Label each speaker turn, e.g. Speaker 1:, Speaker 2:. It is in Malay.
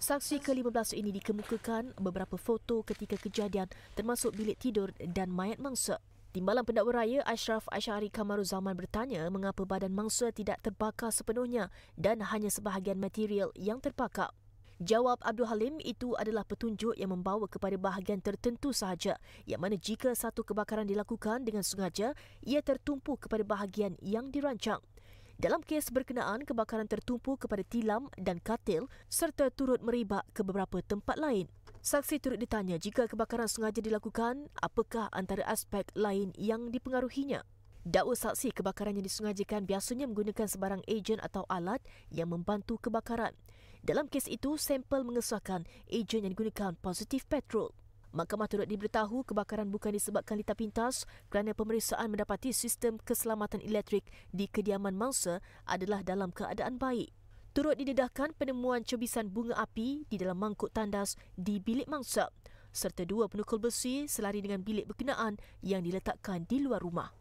Speaker 1: Saksi ke-15 ini dikemukakan beberapa foto ketika kejadian termasuk bilik tidur dan mayat mangsa. Timbalan pendakwa raya Ashraf Ashari Kamaru Zaman bertanya mengapa badan mangsa tidak terbakar sepenuhnya dan hanya sebahagian material yang terbakar. Jawab Abdul Halim itu adalah petunjuk yang membawa kepada bahagian tertentu sahaja yang mana jika satu kebakaran dilakukan dengan sengaja ia tertumpu kepada bahagian yang dirancang dalam kes berkenaan kebakaran tertumpu kepada tilam dan katil serta turut meribak ke beberapa tempat lain. Saksi turut ditanya jika kebakaran sengaja dilakukan, apakah antara aspek lain yang dipengaruhinya? Dakwa saksi kebakaran yang disengajakan biasanya menggunakan sebarang ejen atau alat yang membantu kebakaran. Dalam kes itu, sampel mengesahkan ejen yang digunakan positif petrol. Mahkamah turut diberitahu kebakaran bukan disebabkan litar pintas kerana pemeriksaan mendapati sistem keselamatan elektrik di kediaman mangsa adalah dalam keadaan baik. Turut didedahkan penemuan cebisan bunga api di dalam mangkuk tandas di bilik mangsa serta dua penukul besi selari dengan bilik berkenaan yang diletakkan di luar rumah.